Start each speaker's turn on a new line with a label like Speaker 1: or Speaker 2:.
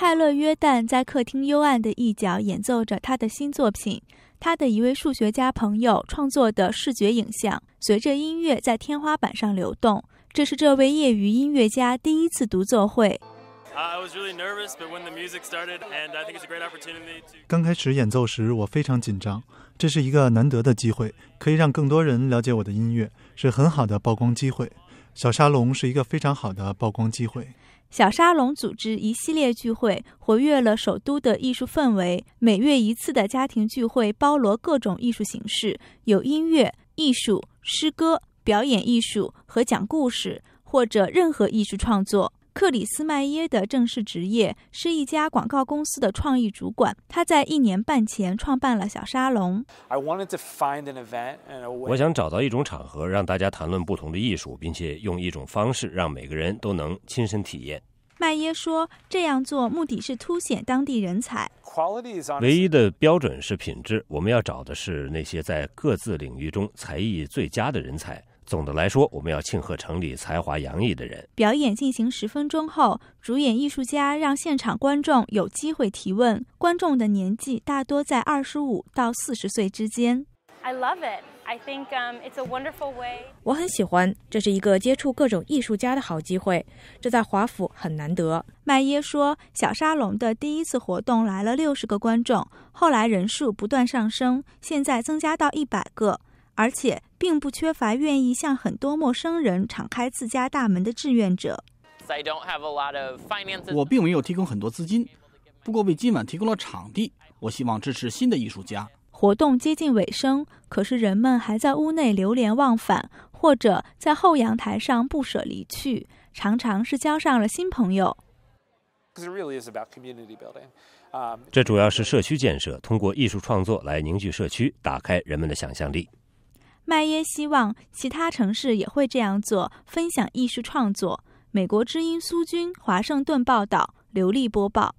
Speaker 1: 泰勒·约旦在客厅幽暗的一角演奏着他的新作品，他的一位数学家朋友创作的视觉影像随着音乐在天花板上流动。这是这位业余音乐家第一次独奏会。刚开始演奏时，我非常紧张，这是一个难得的机会，可以让更多人了解我的音乐，是很好的曝光机会。小沙龙是一个非常好的曝光机会。小沙龙组织一系列聚会，活跃了首都的艺术氛围。每月一次的家庭聚会，包罗各种艺术形式，有音乐、艺术、诗歌、表演艺术和讲故事，或者任何艺术创作。克里斯·麦耶的正式职业是一家广告公司的创意主管。他在一年半前创办了小沙龙。
Speaker 2: 我想找到一种场合，让大家谈论不同的艺术，并且用一种方式让每个人都能亲身体验。
Speaker 1: 麦耶说：“这样做目的是凸显当地人才。唯一
Speaker 2: 的标准是品质。我们要找的是那些在各自领域中才艺最佳的人才。”总的来说，我们要庆贺城里才华洋溢的人。
Speaker 1: 表演进行十分钟后，主演艺术家让现场观众有机会提问。观众的年纪大多在二十五到四十岁之间。I love it. I think it's a wonderful way. 我很喜欢，这是一个接触各种艺术家的好机会。这在华府很难得。麦耶说，小沙龙的第一次活动来了六十个观众，后来人数不断上升，现在增加到一百个，而且。并不缺乏愿意向很多陌生人敞开自家大门的志愿者。
Speaker 2: 我并没有提供很多资金，不过为今晚提供了场地。我希望支持新的艺术家。
Speaker 1: 活动接近尾声，可是人们还在屋内流连忘返，或者在后阳台上不舍离去，常常是交上了新朋友。
Speaker 2: 这主要是社区建设，通过艺术创作来凝聚社区，打开人们的想象力。
Speaker 1: 麦耶希望其他城市也会这样做，分享艺术创作。美国之音苏军华盛顿报道，流利播报。